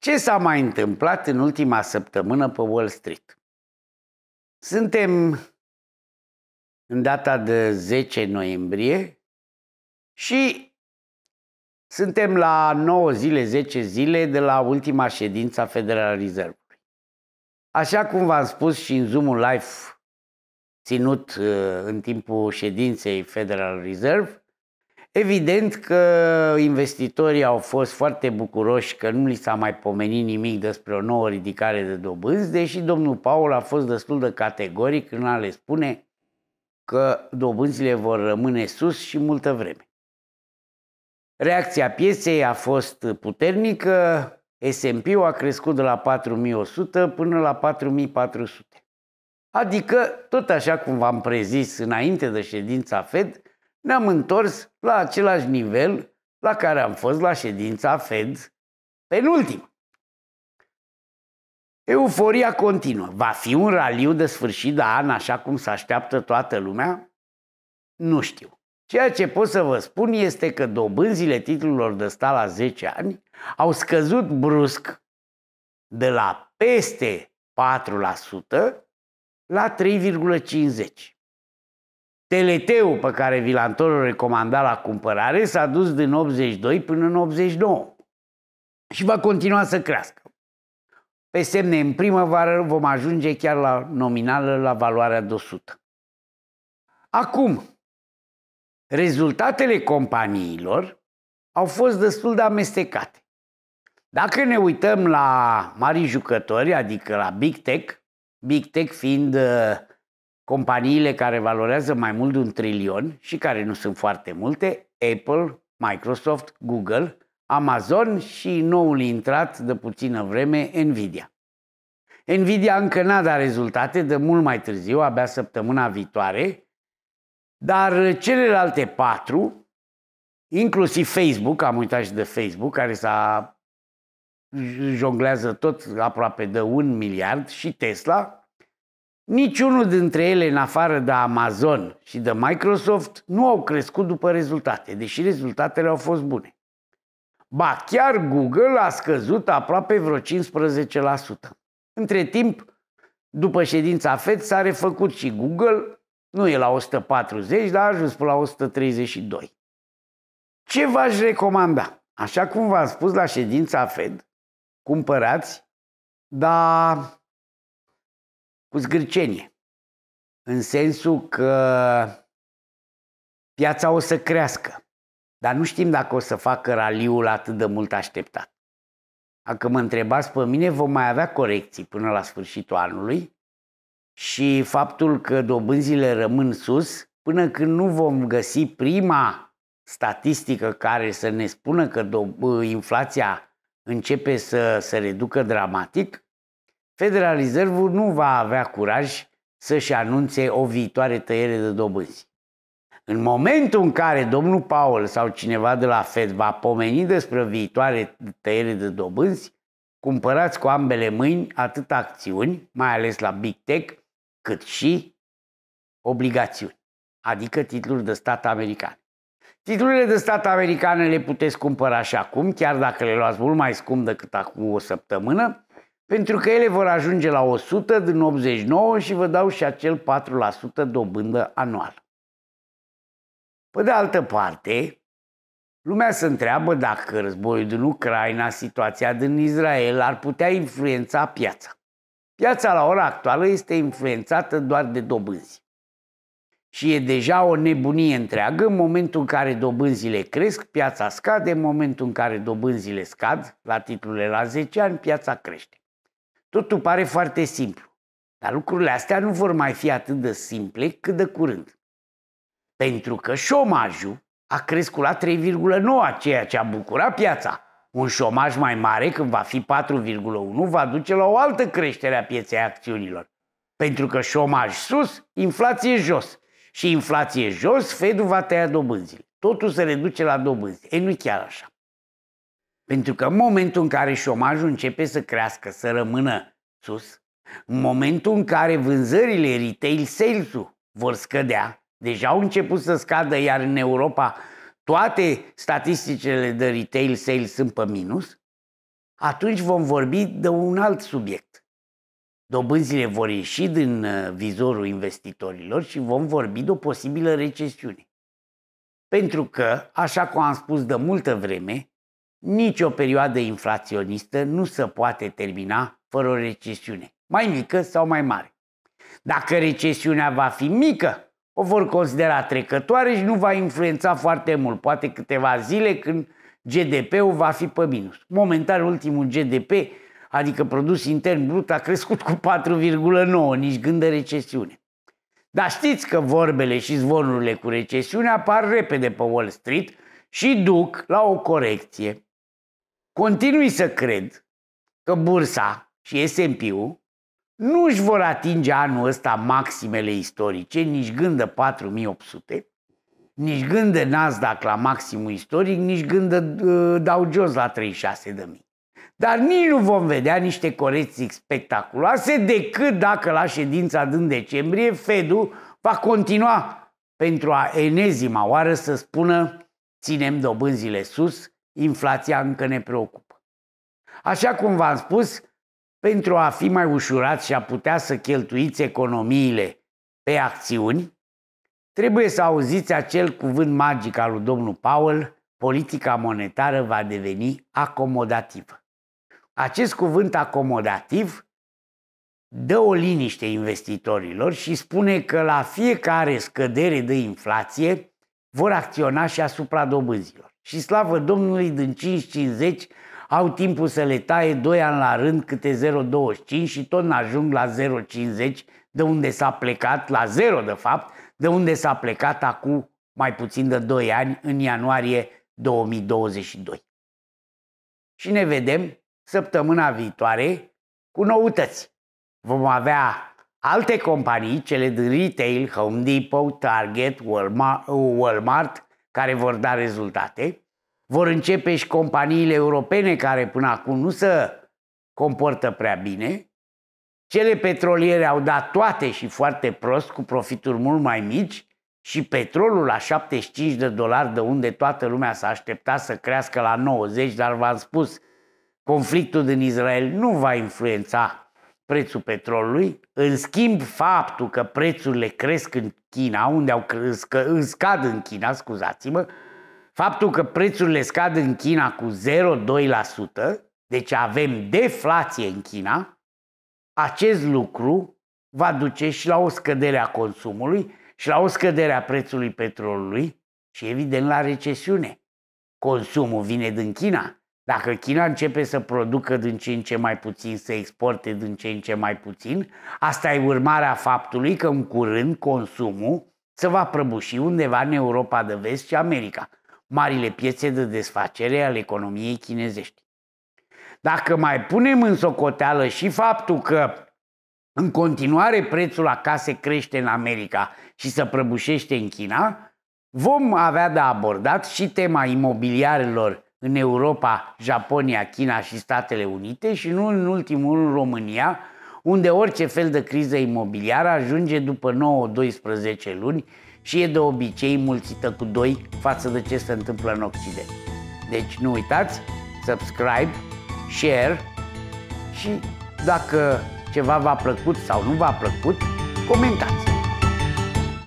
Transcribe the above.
Ce s-a mai întâmplat în ultima săptămână pe Wall Street? Suntem în data de 10 noiembrie și suntem la 9 zile, 10 zile de la ultima ședință a Federal Reserve. Așa cum v-am spus și în Zoom-ul live ținut uh, în timpul ședinței Federal Reserve, Evident că investitorii au fost foarte bucuroși că nu li s-a mai pomenit nimic despre o nouă ridicare de dobânzi, deși domnul Paul a fost destul de categoric când a le spune că dobânzile vor rămâne sus și multă vreme. Reacția pieței a fost puternică, S&P-ul a crescut de la 4100 până la 4400. Adică, tot așa cum v-am prezis înainte de ședința Fed, ne-am întors la același nivel la care am fost la ședința Fed penultima. Euforia continuă. Va fi un raliu de sfârșit de an, așa cum se așteaptă toată lumea? Nu știu. Ceea ce pot să vă spun este că dobânzile titlurilor de stat la 10 ani au scăzut brusc de la peste 4% la 3,50%. Teleteu pe care vi l-a recomandat la cumpărare s-a dus din 82 până în 89 și va continua să crească. Pe semne, în primăvară vom ajunge chiar la nominală la valoarea de 100. Acum, rezultatele companiilor au fost destul de amestecate. Dacă ne uităm la mari jucători, adică la Big Tech, Big Tech fiind uh, companiile care valorează mai mult de un trilion și care nu sunt foarte multe, Apple, Microsoft, Google, Amazon și noul intrat de puțină vreme, Nvidia. Nvidia încă n-a dat rezultate de mult mai târziu, abia săptămâna viitoare, dar celelalte patru, inclusiv Facebook, am uitat și de Facebook, care s-a jonglează tot aproape de un miliard, și Tesla, Niciunul dintre ele, în afară de Amazon și de Microsoft, nu au crescut după rezultate, deși rezultatele au fost bune. Ba, chiar Google a scăzut aproape vreo 15%. Între timp, după ședința FED s-a refăcut și Google, nu e la 140, dar a ajuns până la 132. Ce v-aș recomanda? Așa cum v-am spus la ședința FED, cumpărați, dar cu zgârcenie. În sensul că piața o să crească, dar nu știm dacă o să facă raliul atât de mult așteptat. Dacă mă întrebați pe mine, vom mai avea corecții până la sfârșitul anului și faptul că dobânzile rămân sus până când nu vom găsi prima statistică care să ne spună că inflația începe să se reducă dramatic, Federal Reserve nu va avea curaj să-și anunțe o viitoare tăiere de dobânzi. În momentul în care domnul Paul sau cineva de la Fed va pomeni despre viitoare tăiere de dobânzi, cumpărați cu ambele mâini atât acțiuni, mai ales la Big Tech, cât și obligațiuni, adică titluri de stat americane. Titlurile de stat americane le puteți cumpăra și acum, chiar dacă le luați mult mai scump decât acum o săptămână, pentru că ele vor ajunge la 100 din 89 și vă dau și acel 4% dobândă anual. Pe de altă parte, lumea se întreabă dacă războiul din Ucraina, situația din Israel ar putea influența piața. Piața la ora actuală este influențată doar de dobânzi. Și e deja o nebunie întreagă în momentul în care dobânzile cresc, piața scade, în momentul în care dobânzile scad, la titlurile la 10 ani, piața crește. Totul pare foarte simplu, dar lucrurile astea nu vor mai fi atât de simple cât de curând. Pentru că șomajul a crescut la 3,9, ceea ce a bucurat piața. Un șomaj mai mare, când va fi 4,1, va duce la o altă creștere a pieței acțiunilor. Pentru că șomaj sus, inflație jos. Și inflație jos, Fedul va tăia dobânzile. Totul se reduce la dobânzi. E nu chiar așa. Pentru că în momentul în care șomajul începe să crească, să rămână sus, în momentul în care vânzările retail sales-ul vor scădea, deja au început să scadă, iar în Europa toate statisticele de retail sales sunt pe minus, atunci vom vorbi de un alt subiect. Dobânzile vor ieși din uh, vizorul investitorilor și vom vorbi de o posibilă recesiune. Pentru că, așa cum am spus de multă vreme, nici o perioadă inflaționistă nu se poate termina fără o recesiune, mai mică sau mai mare. Dacă recesiunea va fi mică, o vor considera trecătoare și nu va influența foarte mult, poate câteva zile când GDP-ul va fi pe minus. Momentan, ultimul GDP, adică produs intern brut, a crescut cu 4,9, nici gând de recesiune. Dar știți că vorbele și zvonurile cu recesiune apar repede pe Wall Street și duc la o corecție. Continui să cred că bursa și S&P-ul nu își vor atinge anul ăsta maximele istorice, nici gândă 4800, nici gândă Nasdaq la maximul istoric, nici gândă ă, Dow Jones la 36.000. Dar nici nu vom vedea niște corecții spectaculoase decât dacă la ședința din decembrie Fedul va continua pentru a enezima oară să spună ținem dobânzile sus, inflația încă ne preocupă. Așa cum v-am spus, pentru a fi mai ușurat și a putea să cheltuiți economiile pe acțiuni, trebuie să auziți acel cuvânt magic al lui domnul Powell, politica monetară va deveni acomodativă. Acest cuvânt acomodativ dă o liniște investitorilor și spune că la fiecare scădere de inflație vor acționa și asupra dobânzilor. Și slavă Domnului, din 5,50 au timpul să le taie 2 ani la rând câte 0,25 și tot n-ajung la 0,50 de unde s-a plecat, la 0 de fapt, de unde s-a plecat acum mai puțin de 2 ani, în ianuarie 2022. Și ne vedem săptămâna viitoare cu noutăți. Vom avea alte companii, cele de retail, Home Depot, Target, Walmart, Walmart care vor da rezultate, vor începe și companiile europene care până acum nu se comportă prea bine, cele petroliere au dat toate și foarte prost, cu profituri mult mai mici, și petrolul la 75 de dolari, de unde toată lumea s-a așteptat să crească la 90, dar v-am spus, conflictul din Israel nu va influența prețul petrolului, în schimb faptul că prețurile cresc în China, unde au că scad în China, scuzați-mă, faptul că prețurile scad în China cu 0,2%, deci avem deflație în China, acest lucru va duce și la o scădere a consumului și la o scădere a prețului petrolului și evident la recesiune. Consumul vine din China, dacă China începe să producă din ce în ce mai puțin, să exporte din ce în ce mai puțin, asta e urmarea faptului că în curând consumul se va prăbuși undeva în Europa de vest și America, marile piețe de desfacere ale economiei chinezești. Dacă mai punem în socoteală și faptul că în continuare prețul la case crește în America și se prăbușește în China, vom avea de abordat și tema imobiliarelor în Europa, Japonia, China și Statele Unite și nu în ultimul în România, unde orice fel de criză imobiliară ajunge după 9-12 luni și e de obicei mulțită cu 2 față de ce se întâmplă în Occident. Deci nu uitați, subscribe, share și dacă ceva v-a plăcut sau nu v-a plăcut, comentați.